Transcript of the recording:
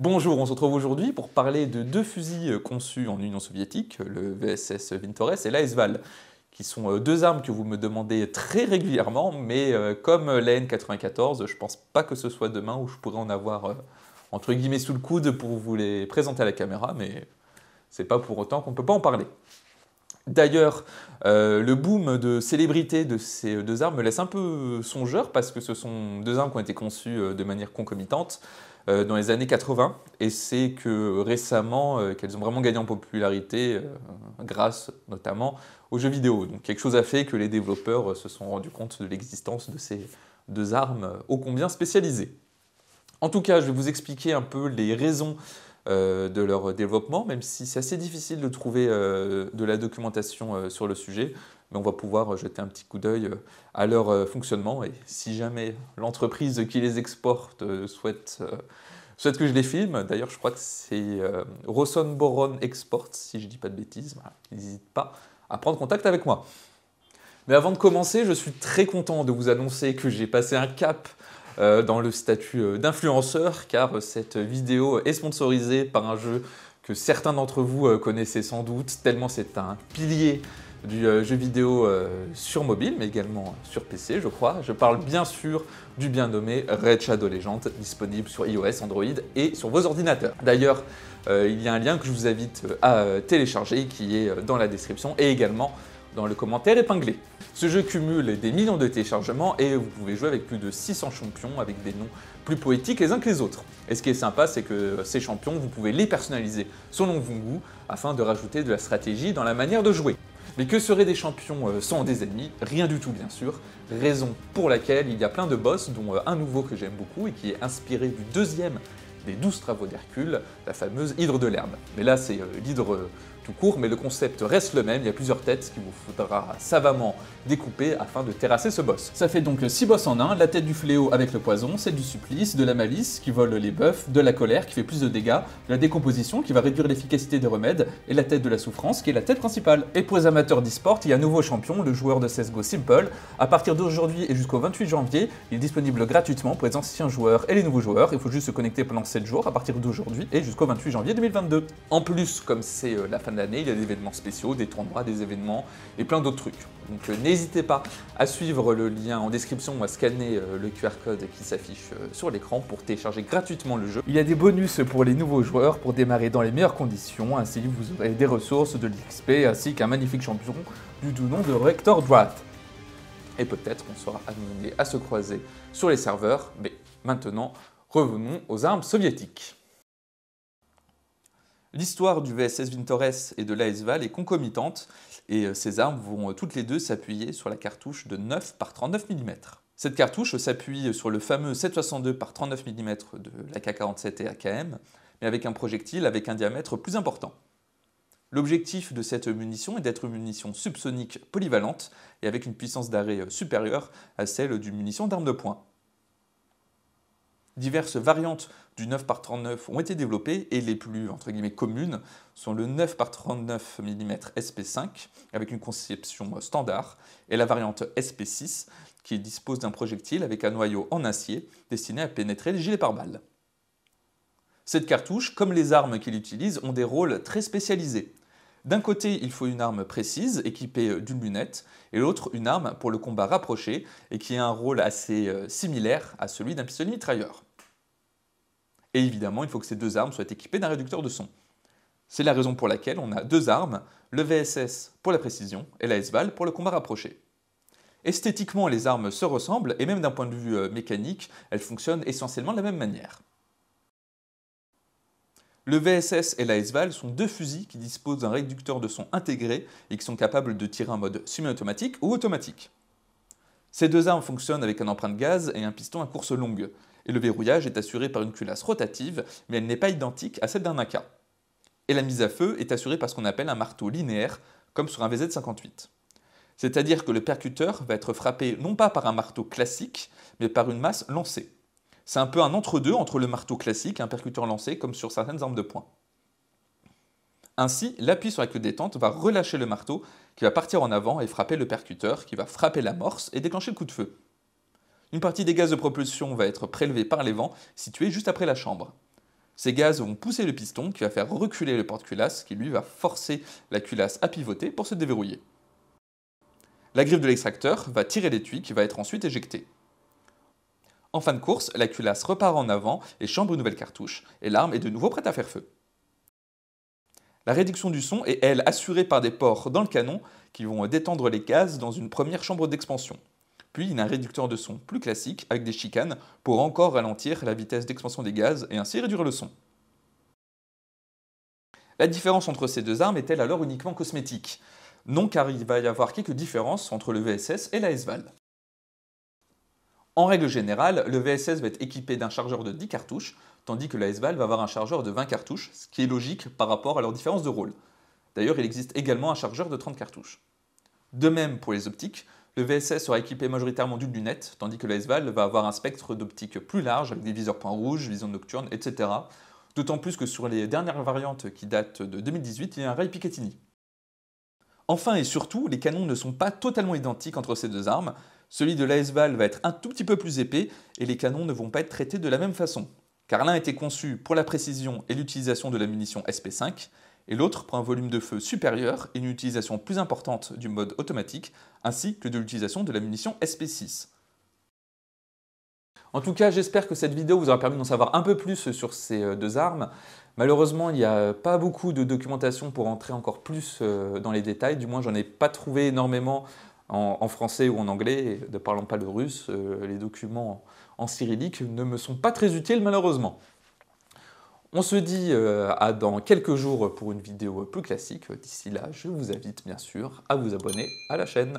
Bonjour, on se retrouve aujourd'hui pour parler de deux fusils euh, conçus en Union soviétique, euh, le VSS Vintores et l'ASVAL, qui sont euh, deux armes que vous me demandez très régulièrement, mais comme la N94, je pense pas que ce soit demain où je pourrais en avoir entre guillemets sous le coude pour vous les présenter à la caméra, mais c'est pas pour autant qu'on ne peut pas en parler. D'ailleurs, le boom de célébrité de ces deux armes me laisse un peu songeur parce que ce sont deux armes qui ont été conçues de manière concomitante. Euh, dans les années 80, et c'est que récemment euh, qu'elles ont vraiment gagné en popularité euh, grâce notamment aux jeux vidéo. Donc quelque chose a fait que les développeurs se sont rendus compte de l'existence de ces deux armes ô combien spécialisées. En tout cas, je vais vous expliquer un peu les raisons euh, de leur développement, même si c'est assez difficile de trouver euh, de la documentation euh, sur le sujet. Mais on va pouvoir jeter un petit coup d'œil à leur fonctionnement. Et si jamais l'entreprise qui les exporte souhaite, souhaite que je les filme, d'ailleurs, je crois que c'est Rosson Boron Export, si je ne dis pas de bêtises, n'hésitez n'hésite pas à prendre contact avec moi. Mais avant de commencer, je suis très content de vous annoncer que j'ai passé un cap euh, dans le statut euh, d'influenceur, car euh, cette vidéo est sponsorisée par un jeu que certains d'entre vous connaissez sans doute, tellement c'est un pilier du jeu vidéo sur mobile, mais également sur PC, je crois. Je parle bien sûr du bien nommé Red Shadow Legends, disponible sur iOS, Android et sur vos ordinateurs. D'ailleurs, il y a un lien que je vous invite à télécharger qui est dans la description et également le commentaire épinglé. Ce jeu cumule des millions de téléchargements et vous pouvez jouer avec plus de 600 champions avec des noms plus poétiques les uns que les autres. Et ce qui est sympa, c'est que ces champions, vous pouvez les personnaliser selon vos goûts afin de rajouter de la stratégie dans la manière de jouer. Mais que seraient des champions euh, sans des ennemis Rien du tout bien sûr, raison pour laquelle il y a plein de boss, dont euh, un nouveau que j'aime beaucoup et qui est inspiré du deuxième des douze travaux d'Hercule, la fameuse hydre de l'herbe. Mais là c'est euh, l'hydre court, mais le concept reste le même, il y a plusieurs têtes qui vous faudra savamment découper afin de terrasser ce boss. Ça fait donc 6 boss en un, la tête du fléau avec le poison, celle du supplice, de la malice qui vole les bœufs, de la colère qui fait plus de dégâts, de la décomposition qui va réduire l'efficacité des remèdes, et la tête de la souffrance qui est la tête principale. Et pour les amateurs d'e-sport, il y a un nouveau champion, le joueur de CSGO Simple. À partir d'aujourd'hui et jusqu'au 28 janvier, il est disponible gratuitement pour les anciens joueurs et les nouveaux joueurs. Il faut juste se connecter pendant 7 jours à partir d'aujourd'hui et jusqu'au 28 janvier 2022. En plus, comme c'est euh, la fin de il y a des événements spéciaux, des tournois, des événements et plein d'autres trucs. Donc euh, n'hésitez pas à suivre le lien en description ou à scanner euh, le QR code qui s'affiche euh, sur l'écran pour télécharger gratuitement le jeu. Il y a des bonus pour les nouveaux joueurs pour démarrer dans les meilleures conditions, ainsi vous aurez des ressources, de l'XP ainsi qu'un magnifique champion du tout nom de Rector Droite. Et peut-être qu'on sera amené à se croiser sur les serveurs, mais maintenant revenons aux armes soviétiques. L'histoire du VSS Vintores et de l'ASVAL est concomitante et euh, ces armes vont euh, toutes les deux s'appuyer sur la cartouche de 9 par 39 mm. Cette cartouche s'appuie euh, sur le fameux 7,62 par 39 mm de l'AK-47 et AKM, mais avec un projectile avec un diamètre plus important. L'objectif de cette munition est d'être une munition subsonique polyvalente et avec une puissance d'arrêt supérieure à celle d'une munition d'arme de poing. Diverses variantes du 9 par 39 ont été développées et les plus communes sont le 9 par 39 mm SP5 avec une conception standard et la variante SP6 qui dispose d'un projectile avec un noyau en acier destiné à pénétrer les gilets pare-balles. Cette cartouche, comme les armes qu'il utilise, ont des rôles très spécialisés. D'un côté, il faut une arme précise, équipée euh, d'une lunette, et l'autre, une arme pour le combat rapproché, et qui a un rôle assez euh, similaire à celui d'un pistolet mitrailleur. Et évidemment, il faut que ces deux armes soient équipées d'un réducteur de son. C'est la raison pour laquelle on a deux armes, le VSS pour la précision et la SVAL pour le combat rapproché. Esthétiquement, les armes se ressemblent et même d'un point de vue euh, mécanique, elles fonctionnent essentiellement de la même manière. Le VSS et la SVAL sont deux fusils qui disposent d'un réducteur de son intégré et qui sont capables de tirer en mode semi-automatique ou automatique. Ces deux armes fonctionnent avec un emprunt de gaz et un piston à course longue et le verrouillage est assuré par une culasse rotative, mais elle n'est pas identique à celle d'un AK. Et la mise à feu est assurée par ce qu'on appelle un marteau linéaire, comme sur un VZ58. C'est-à-dire que le percuteur va être frappé non pas par un marteau classique, mais par une masse lancée. C'est un peu un entre-deux entre le marteau classique et un percuteur lancé, comme sur certaines armes de poing. Ainsi, l'appui sur la queue détente va relâcher le marteau qui va partir en avant et frapper le percuteur qui va frapper l'amorce et déclencher le coup de feu. Une partie des gaz de propulsion va être prélevée par les vents situés juste après la chambre. Ces gaz vont pousser le piston qui va faire reculer le porte-culasse qui lui va forcer la culasse à pivoter pour se déverrouiller. La griffe de l'extracteur va tirer l'étui qui va être ensuite éjecté. En fin de course, la culasse repart en avant et chambre une nouvelle cartouche, et l'arme est de nouveau prête à faire feu. La réduction du son est, elle, assurée par des ports dans le canon qui vont détendre les gaz dans une première chambre d'expansion puis un réducteur de son plus classique avec des chicanes pour encore ralentir la vitesse d'expansion des gaz et ainsi réduire le son. La différence entre ces deux armes est-elle alors uniquement cosmétique Non car il va y avoir quelques différences entre le VSS et la SVAL. En règle générale, le VSS va être équipé d'un chargeur de 10 cartouches, tandis que la SVAL va avoir un chargeur de 20 cartouches, ce qui est logique par rapport à leur différence de rôle. D'ailleurs, il existe également un chargeur de 30 cartouches. De même pour les optiques, le VSS sera équipé majoritairement d'une lunette, tandis que l'AS-VAL va avoir un spectre d'optique plus large avec des viseurs points rouges, vision nocturne, etc. D'autant plus que sur les dernières variantes qui datent de 2018, il y a un rail Picatinny. Enfin et surtout, les canons ne sont pas totalement identiques entre ces deux armes. Celui de l'ASVAL va être un tout petit peu plus épais et les canons ne vont pas être traités de la même façon. Car l'un était conçu pour la précision et l'utilisation de la munition SP5, et l'autre pour un volume de feu supérieur et une utilisation plus importante du mode automatique, ainsi que de l'utilisation de la munition SP6. En tout cas, j'espère que cette vidéo vous aura permis d'en savoir un peu plus sur ces euh, deux armes. Malheureusement, il n'y a pas beaucoup de documentation pour entrer encore plus euh, dans les détails, du moins j'en ai pas trouvé énormément en, français ou en anglais, ne parlant pas le russe, euh, les documents en cyrillique ne me sont pas très utiles malheureusement. On se dit euh, à dans quelques jours pour une vidéo plus classique. D'ici là, je vous invite bien sûr à vous abonner à la chaîne.